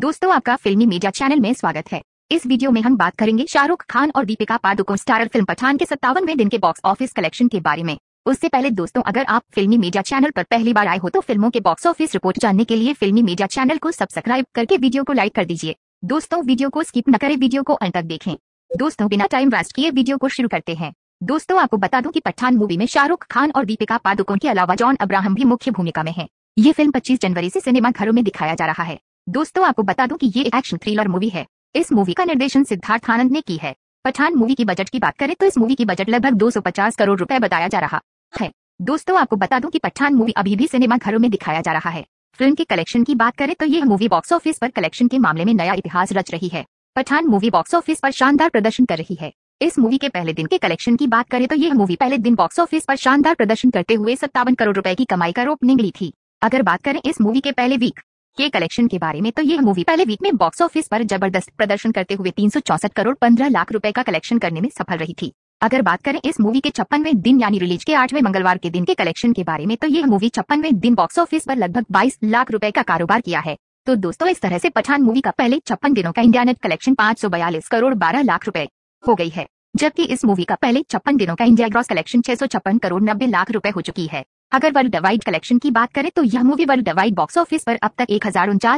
दोस्तों आपका फिल्मी मीडिया चैनल में स्वागत है इस वीडियो में हम बात करेंगे शाहरुख खान और दीपिका पादुकोण स्टारर फिल्म पठान के सत्तावनवे दिन के बॉक्स ऑफिस कलेक्शन के बारे में उससे पहले दोस्तों अगर आप फिल्मी मीडिया चैनल पर पहली बार आए हो तो फिल्मों के बॉक्स ऑफिस रिपोर्ट जानने के लिए फिल्मी मीडिया चैनल को सब्सक्राइब करके वीडियो को लाइक कर दीजिए दोस्तों वीडियो को स्किप न करें वीडियो को अंत तक देखें दोस्तों बिना टाइम वेस्ट किए वीडियो को शुरू करते हैं दोस्तों आपको बता दूं कि पठान मूवी में शाहरुख खान और दीपिका पादुकोण के अलावा जॉन अब्राहम भी मुख्य भूमिका में है ये फिल्म 25 जनवरी से सिनेमा घरों में दिखाया जा रहा है दोस्तों आपको बता दूं कि ये एक्शन थ्रिलर मूवी है इस मूवी का निर्देशन सिद्धार्थ आनंद ने की है पठान मूवी की बजट की बात करें तो इस मूवी की बजट लगभग 250 करोड़ रुपए बताया जा रहा है दोस्तों आपको बता दूं कि पठान मूवी अभी भी सिनेमा घरों में दिखाया जा रहा है फिल्म के कलेक्शन की बात करें तो यह मूवी बॉक्स ऑफिस पर कलेक्शन के मामले में नया इतिहास रच रही है पठान मूवी बॉक्स ऑफिस पर शानदार प्रदर्शन कर रही है इस मूवी के पहले दिन के कलेक्शन की बात करें तो यह मूवी पहले दिन बॉक्स ऑफिस पर शानदार प्रदर्शन करते हुए सत्तावन करोड़ रुपए की कमाई का रोप ली थी अगर बात करें इस मूवी के पहले वीक के कलेक्शन के बारे में तो यह मूवी पहले वीक में बॉक्स ऑफिस पर जबरदस्त प्रदर्शन करते हुए तीन करोड़ पंद्रह लाख रूपए का कलेक्शन करने में सफल रही थी अगर बात करें इस मूवी के छप्पनवे दिन यानी रिलीज के आठवें मंगलवार के दिन के कलेक्शन के बारे में तो यह मूवी छप्पनवे दिन बॉक्स ऑफिस पर लगभग 22 लाख रुपए का कारोबार किया है तो दोस्तों इस तरह से पठान मूवी का पहले छप्पन दिनों का इंडिया नेट कलेक्शन पाँच करोड़ बारह लाख रूपए हो गई है जबकि इस मूवी का पहले छप्पन दिनों का इंडिया ग्रॉस कलेक्शन छह करोड़ नब्बे लाख रूपए हो चुकी है अगर वर्ल्ड वाइड कलेक्शन की बात करें तो यह movie worldwide box office पर अब तक एक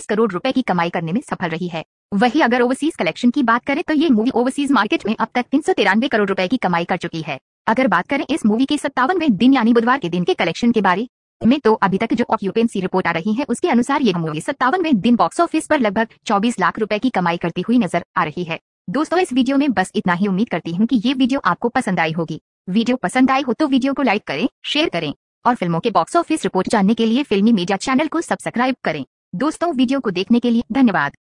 करोड़ रुपए की कमाई करने में सफल रही है वही अगर ओवरसीज कलेक्शन की बात करें तो ये मूवी ओवरसीज मार्केट में अब तक तीन करोड़ रुपए की कमाई कर चुकी है अगर बात करें इस मूवी के में दिन यानी बुधवार के दिन के कलेक्शन के बारे में तो अभी तक जो ऑक्यूपेंसी रिपोर्ट आ रही है उसके अनुसार ये मूवी सत्तावनवें दिन बॉक्स ऑफिस पर लगभग 24 लाख रुपए की कमाई करती हुई नजर आ रही है दोस्तों इस वीडियो में बस इतना ही उम्मीद करती हूँ कि ये वीडियो आपको पसंद आई होगी वीडियो पसंद आई हो तो वीडियो को लाइक करें शेयर करें और फिल्मों के बॉक्स ऑफिस रिपोर्ट जानने के लिए फिल्मी मीडिया चैनल को सब्सक्राइब करें दोस्तों वीडियो को देखने के लिए धन्यवाद